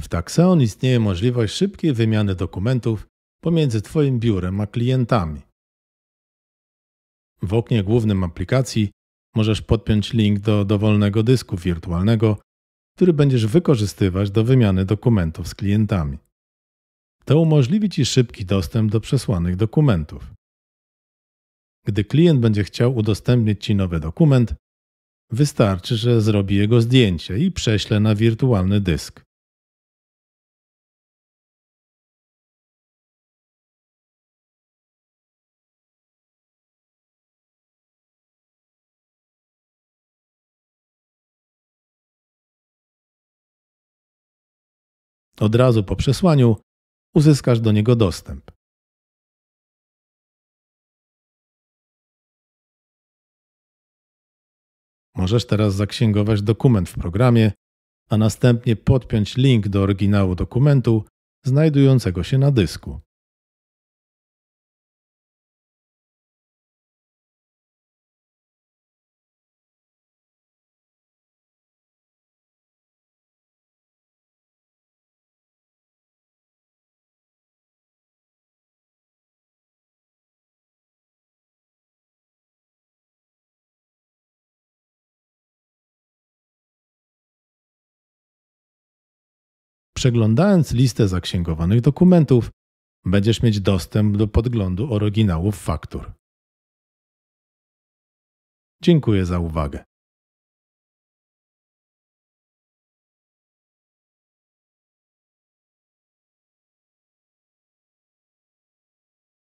W Taxeon istnieje możliwość szybkiej wymiany dokumentów pomiędzy Twoim biurem a klientami. W oknie głównym aplikacji możesz podpiąć link do dowolnego dysku wirtualnego, który będziesz wykorzystywać do wymiany dokumentów z klientami. To umożliwi Ci szybki dostęp do przesłanych dokumentów. Gdy klient będzie chciał udostępnić Ci nowy dokument, wystarczy, że zrobi jego zdjęcie i prześle na wirtualny dysk. Od razu po przesłaniu uzyskasz do niego dostęp. Możesz teraz zaksięgować dokument w programie, a następnie podpiąć link do oryginału dokumentu znajdującego się na dysku. Przeglądając listę zaksięgowanych dokumentów, będziesz mieć dostęp do podglądu oryginałów faktur. Dziękuję za uwagę.